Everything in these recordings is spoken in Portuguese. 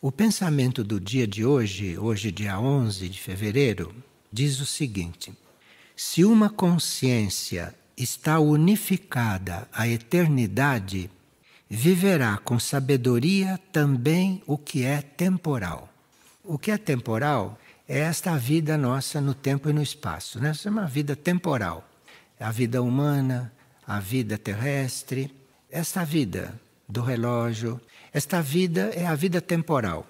O pensamento do dia de hoje, hoje dia 11 de fevereiro, diz o seguinte: se uma consciência está unificada à eternidade, viverá com sabedoria também o que é temporal. O que é temporal é esta vida nossa no tempo e no espaço, né? Isso é uma vida temporal. A vida humana, a vida terrestre, esta vida do relógio. Esta vida é a vida temporal.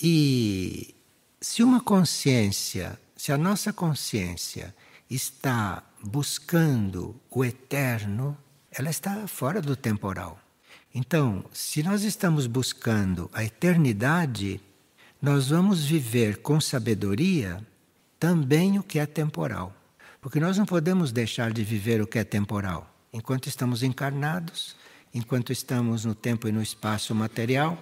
E se uma consciência, se a nossa consciência está buscando o eterno, ela está fora do temporal. Então, se nós estamos buscando a eternidade, nós vamos viver com sabedoria também o que é temporal. Porque nós não podemos deixar de viver o que é temporal. Enquanto estamos encarnados, enquanto estamos no tempo e no espaço material,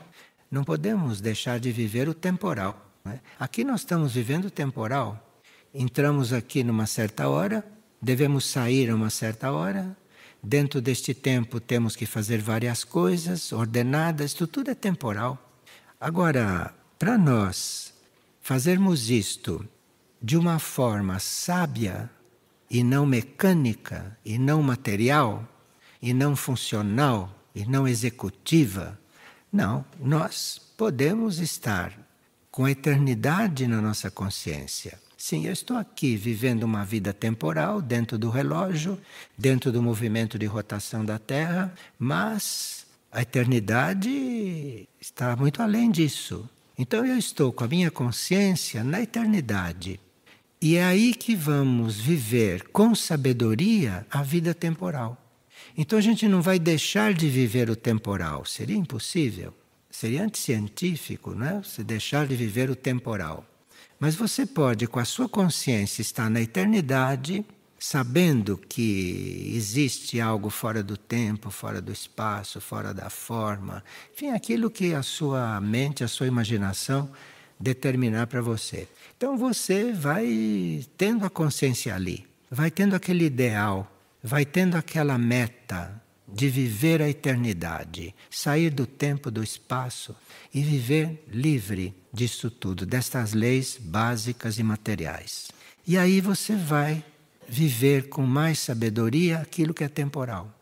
não podemos deixar de viver o temporal. Né? Aqui nós estamos vivendo o temporal. Entramos aqui numa certa hora, devemos sair a uma certa hora. Dentro deste tempo temos que fazer várias coisas ordenadas, Isso tudo é temporal. Agora, para nós fazermos isto de uma forma sábia e não mecânica e não material, e não funcional e não executiva. Não, nós podemos estar com a eternidade na nossa consciência. Sim, eu estou aqui vivendo uma vida temporal dentro do relógio, dentro do movimento de rotação da Terra, mas a eternidade está muito além disso. Então eu estou com a minha consciência na eternidade. E é aí que vamos viver com sabedoria a vida temporal. Então a gente não vai deixar de viver o temporal, seria impossível. Seria anticientífico, não é? Se deixar de viver o temporal. Mas você pode, com a sua consciência, estar na eternidade, sabendo que existe algo fora do tempo, fora do espaço, fora da forma, enfim, aquilo que a sua mente, a sua imaginação determinar para você. Então você vai tendo a consciência ali, vai tendo aquele ideal vai tendo aquela meta de viver a eternidade, sair do tempo, do espaço e viver livre disso tudo, destas leis básicas e materiais. E aí você vai viver com mais sabedoria aquilo que é temporal.